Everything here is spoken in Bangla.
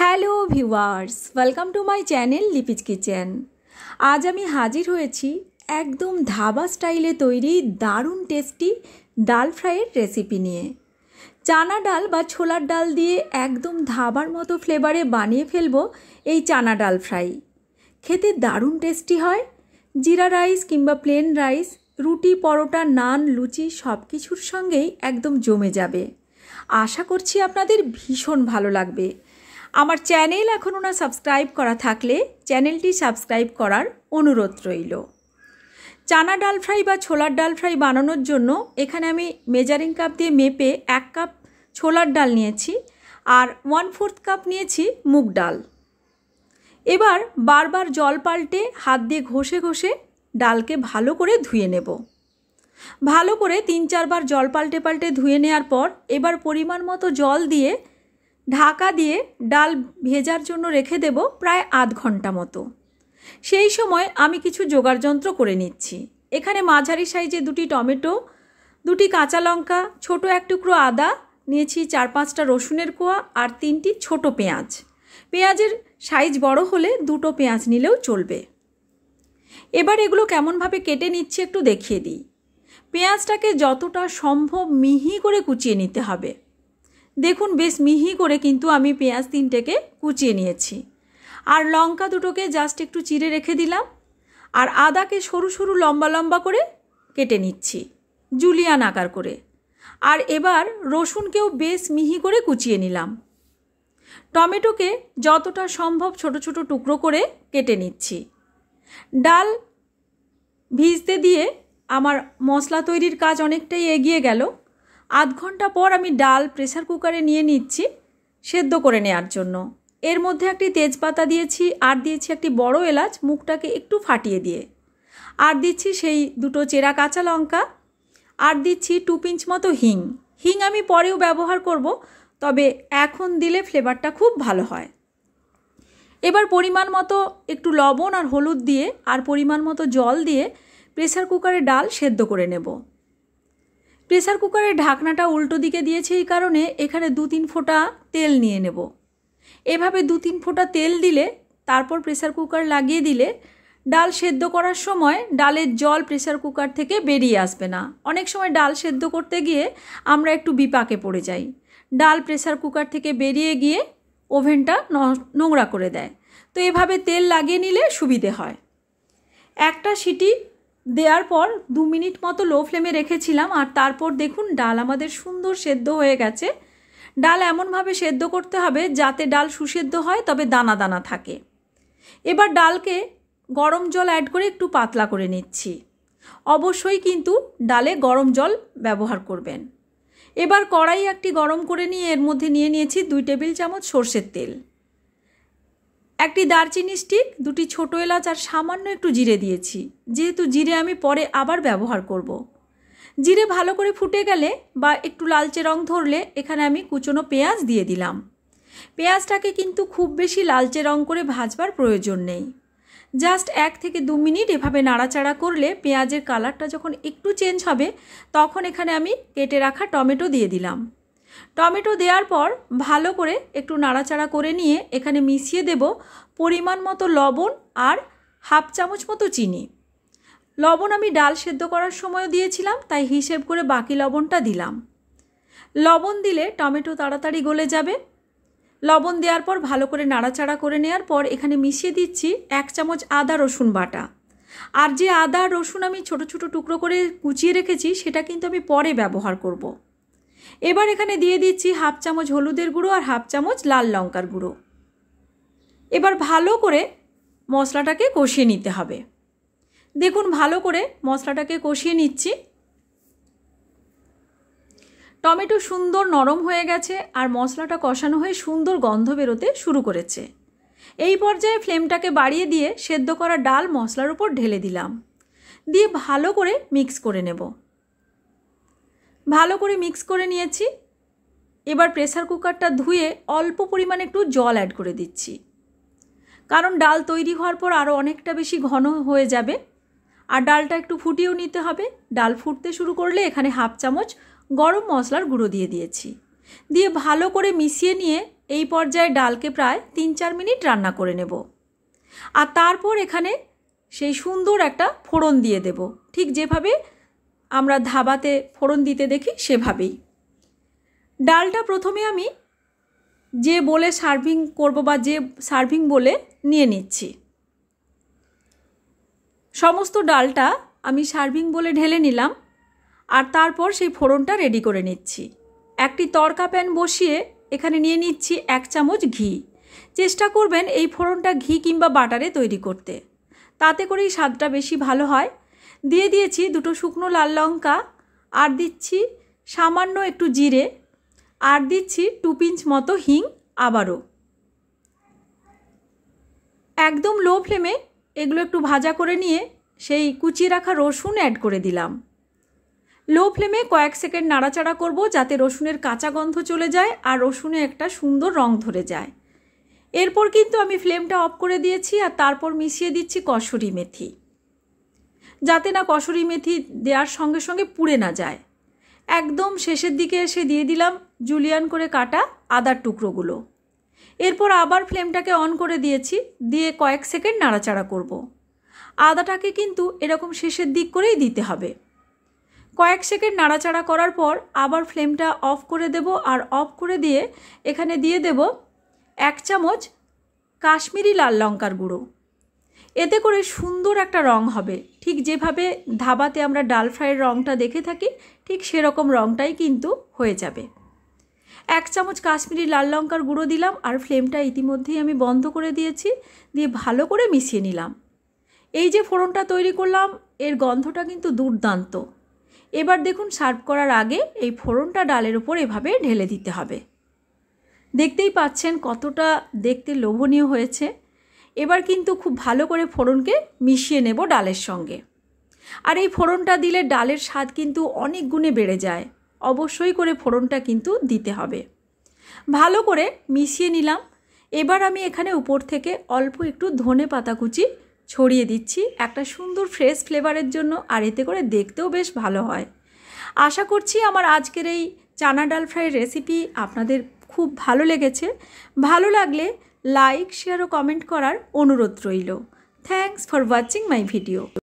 Hello viewers welcome to my channel Lipi's kitchen আজ আমি হাজির হয়েছি একদম ধাবা স্টাইলে তৈরি দারুণ টেস্টি ডাল ফ্রাইয়ের রেসিপি নিয়ে চানা ডাল বা ছোলার ডাল দিয়ে একদম ধাবার মতো ফ্লেভারে বানিয়ে ফেলবো এই চানা ডাল ফ্রাই খেতে দারুণ টেস্টি হয় জিরা রাইস কিংবা প্লেন রাইস রুটি পরোটা নান লুচি সব কিছুর সঙ্গেই একদম জমে যাবে আশা করছি আপনাদের ভীষণ ভালো লাগবে আমার চ্যানেল এখনও না সাবস্ক্রাইব করা থাকলে চ্যানেলটি সাবস্ক্রাইব করার অনুরোধ রইল চানা ডাল ফ্রাই বা ছোলার ডাল ফ্রাই বানানোর জন্য এখানে আমি মেজারিং কাপ দিয়ে মেপে এক কাপ ছোলার ডাল নিয়েছি আর ওয়ান ফোর্থ কাপ নিয়েছি মুগ ডাল এবার বারবার জল পাল্টে হাত দিয়ে ঘষে ঘষে ডালকে ভালো করে ধুয়ে নেব ভালো করে তিন চারবার জল পাল্টে পাল্টে ধুয়ে নেওয়ার পর এবার পরিমাণ মতো জল দিয়ে ঢাকা দিয়ে ডাল ভেজার জন্য রেখে দেব প্রায় আধ ঘন্টা মতো সেই সময় আমি কিছু যোগাড়যন্ত্র করে নিচ্ছি এখানে মাঝারি সাইজে দুটি টমেটো দুটি কাঁচা লঙ্কা ছোটো এক টুকরো আদা নিয়েছি চার পাঁচটা রসুনের কোয়া আর তিনটি ছোট পেঁয়াজ পেঁয়াজের সাইজ বড় হলে দুটো পেঁয়াজ নিলেও চলবে এবার এগুলো কেমনভাবে কেটে নিচ্ছি একটু দেখিয়ে দিই পেঁয়াজটাকে যতটা সম্ভব মিহি করে কুচিয়ে নিতে হবে দেখুন বেশ মিহি করে কিন্তু আমি পেঁয়াজ তিনটেকে কুচিয়ে নিয়েছি আর লঙ্কা দুটোকে জাস্ট একটু চিড়ে রেখে দিলাম আর আদাকে সরু সরু লম্বা লম্বা করে কেটে নিচ্ছি জুলিয়ান আকার করে আর এবার রসুনকেও বেশ মিহি করে কুচিয়ে নিলাম টমেটোকে যতটা সম্ভব ছোট ছোট টুকরো করে কেটে নিচ্ছি ডাল ভিজতে দিয়ে আমার মশলা তৈরির কাজ অনেকটাই এগিয়ে গেল আধ ঘন্টা পর আমি ডাল প্রেসার কুকারে নিয়ে নিচ্ছি সেদ্ধ করে নেওয়ার জন্য এর মধ্যে একটি তেজপাতা দিয়েছি আর দিয়েছি একটি বড় এলাচ মুখটাকে একটু ফাটিয়ে দিয়ে আর দিচ্ছি সেই দুটো চেরা কাঁচা লঙ্কা আর দিচ্ছি টু পিঞ্চ মতো হিং হিং আমি পরেও ব্যবহার করব তবে এখন দিলে ফ্লেভারটা খুব ভালো হয় এবার পরিমাণ মতো একটু লবণ আর হলুদ দিয়ে আর পরিমাণ মতো জল দিয়ে প্রেসার কুকারে ডাল সেদ্ধ করে নেব প্রেসার কুকারের ঢাকনাটা উল্টো দিকে দিয়েছে এই কারণে এখানে দু তিন ফোঁটা তেল নিয়ে নেব এভাবে দু তিন ফোঁটা তেল দিলে তারপর প্রেসার কুকার লাগিয়ে দিলে ডাল সেদ্ধ করার সময় ডালের জল প্রেসার কুকার থেকে বেরিয়ে আসবে না অনেক সময় ডাল সেদ্ধ করতে গিয়ে আমরা একটু বিপাকে পড়ে যাই ডাল প্রেসার কুকার থেকে বেরিয়ে গিয়ে ওভেনটা নোংরা করে দেয় তো এভাবে তেল লাগিয়ে নিলে সুবিধে হয় একটা সিটি দেওয়ার পর দু মিনিট মতো লো ফ্লেমে রেখেছিলাম আর তারপর দেখুন ডাল আমাদের সুন্দর সেদ্ধ হয়ে গেছে ডাল এমনভাবে সেদ্ধ করতে হবে যাতে ডাল সুসেদ্ধ হয় তবে দানা দানা থাকে এবার ডালকে গরম জল অ্যাড করে একটু পাতলা করে নিচ্ছি অবশ্যই কিন্তু ডালে গরম জল ব্যবহার করবেন এবার কড়াই একটি গরম করে নিয়ে এর মধ্যে নিয়ে নিয়েছি দুই টেবিল চামচ সর্ষের তেল একটি দারচিনি স্টিক দুটি ছোটো এলাচ আর সামান্য একটু জিরে দিয়েছি যেহেতু জিরে আমি পরে আবার ব্যবহার করব। জিরে ভালো করে ফুটে গেলে বা একটু লালচে রং ধরলে এখানে আমি কুচনো পেঁয়াজ দিয়ে দিলাম পেঁয়াজটাকে কিন্তু খুব বেশি লালচে রং করে ভাজবার প্রয়োজন নেই জাস্ট এক থেকে দু মিনিট এভাবে নাড়াচাড়া করলে পেঁয়াজের কালারটা যখন একটু চেঞ্জ হবে তখন এখানে আমি কেটে রাখা টমেটো দিয়ে দিলাম টমেটো দেওয়ার পর ভালো করে একটু নাড়াচাড়া করে নিয়ে এখানে মিশিয়ে দেব পরিমাণ মতো লবণ আর হাফ চামচ মতো চিনি লবণ আমি ডাল সেদ্ধ করার সময় দিয়েছিলাম তাই হিসেব করে বাকি লবণটা দিলাম লবণ দিলে টমেটো তাড়াতাড়ি গলে যাবে লবণ দেওয়ার পর ভালো করে নাড়াচাড়া করে নেওয়ার পর এখানে মিশিয়ে দিচ্ছি এক চামচ আদা রসুন বাটা আর যে আদা রসুন আমি ছোট ছোট টুকরো করে কুচিয়ে রেখেছি সেটা কিন্তু আমি পরে ব্যবহার করব। এবার এখানে দিয়ে দিচ্ছি হাফ চামচ হলুদের গুঁড়ো আর হাফ চামচ লাল লঙ্কার গুঁড়ো এবার ভালো করে মশলাটাকে কষিয়ে নিতে হবে দেখুন ভালো করে মশলাটাকে কষিয়ে নিচ্ছি টমেটো সুন্দর নরম হয়ে গেছে আর মশলাটা কষানো হয়ে সুন্দর গন্ধ বেরোতে শুরু করেছে এই পর্যায়ে ফ্লেমটাকে বাড়িয়ে দিয়ে সেদ্ধ করা ডাল মশলার উপর ঢেলে দিলাম দিয়ে ভালো করে মিক্স করে নেবো ভালো করে মিক্স করে নিয়েছি এবার প্রেসার কুকারটা ধুয়ে অল্প পরিমাণে একটু জল অ্যাড করে দিচ্ছি কারণ ডাল তৈরি হওয়ার পর আরও অনেকটা বেশি ঘন হয়ে যাবে আর ডালটা একটু ফুটিয়েও নিতে হবে ডাল ফুটতে শুরু করলে এখানে হাফ চামচ গরম মশলার গুঁড়ো দিয়ে দিয়েছি দিয়ে ভালো করে মিশিয়ে নিয়ে এই পর্যায়ে ডালকে প্রায় তিন চার মিনিট রান্না করে নেব আর তারপর এখানে সেই সুন্দর একটা ফোড়ন দিয়ে দেব ঠিক যেভাবে আমরা ধাবাতে ফোড়ন দিতে দেখি সেভাবেই ডালটা প্রথমে আমি যে বলে সার্ভিং করব বা যে সার্ভিং বলে নিয়ে নিচ্ছি সমস্ত ডালটা আমি সার্ভিং বলে ঢেলে নিলাম আর তারপর সেই ফোড়নটা রেডি করে নিচ্ছি একটি তড়কা প্যান বসিয়ে এখানে নিয়ে নিচ্ছি এক চামচ ঘি চেষ্টা করবেন এই ফোড়নটা ঘি কিংবা বাটারে তৈরি করতে তাতে করেই স্বাদটা বেশি ভালো হয় দিয়ে দিয়েছি দুটো শুকনো লাল লঙ্কা আর দিচ্ছি সামান্য একটু জিরে আর দিচ্ছি টু পিঞ্চ মতো হিং আবারও একদম লো ফ্লেমে এগুলো একটু ভাজা করে নিয়ে সেই কুচিয়ে রাখা রসুন অ্যাড করে দিলাম লো ফ্লেমে কয়েক সেকেন্ড নাড়াচাড়া করব যাতে রসুনের কাঁচা গন্ধ চলে যায় আর রসুনে একটা সুন্দর রং ধরে যায় এরপর কিন্তু আমি ফ্লেমটা অফ করে দিয়েছি আর তারপর মিশিয়ে দিচ্ছি কসুরি মেথি যাতে না কসুরি মেথি দেওয়ার সঙ্গে সঙ্গে পুড়ে না যায় একদম শেষের দিকে এসে দিয়ে দিলাম জুলিয়ান করে কাটা আদার টুকরোগুলো এরপর আবার ফ্লেমটাকে অন করে দিয়েছি দিয়ে কয়েক সেকেন্ড নাড়াচাড়া করব। আদাটাকে কিন্তু এরকম শেষের দিক করেই দিতে হবে কয়েক সেকেন্ড নাড়াচাড়া করার পর আবার ফ্লেমটা অফ করে দেব আর অফ করে দিয়ে এখানে দিয়ে দেব এক চামচ কাশ্মীরি লাল লঙ্কার গুঁড়ো এতে করে সুন্দর একটা রং হবে ঠিক যেভাবে ধাবাতে আমরা ডাল ফ্রাইয়ের রংটা দেখে থাকি ঠিক সেরকম রংটাই কিন্তু হয়ে যাবে এক চামচ কাশ্মীরি লাল লঙ্কার গুঁড়ো দিলাম আর ফ্লেমটা ইতিমধ্যেই আমি বন্ধ করে দিয়েছি দিয়ে ভালো করে মিশিয়ে নিলাম এই যে ফোড়নটা তৈরি করলাম এর গন্ধটা কিন্তু দুর্দান্ত এবার দেখুন সার্ভ করার আগে এই ফোড়নটা ডালের উপর এভাবে ঢেলে দিতে হবে দেখতেই পাচ্ছেন কতটা দেখতে লোভনীয় হয়েছে এবার কিন্তু খুব ভালো করে ফোড়নকে মিশিয়ে নেব ডালের সঙ্গে আর এই ফোড়নটা দিলে ডালের স্বাদ কিন্তু অনেক গুণে বেড়ে যায় অবশ্যই করে ফোড়নটা কিন্তু দিতে হবে ভালো করে মিশিয়ে নিলাম এবার আমি এখানে উপর থেকে অল্প একটু ধনে পাতা কুচি ছড়িয়ে দিচ্ছি একটা সুন্দর ফ্রেশ ফ্লেভারের জন্য আর এতে করে দেখতেও বেশ ভালো হয় আশা করছি আমার আজকের এই চানা ডাল ফ্রাই রেসিপি আপনাদের খুব ভালো লেগেছে ভালো লাগলে লাইক শেয়ার ও কমেন্ট করার অনুরোধ রইল thanks for watching my video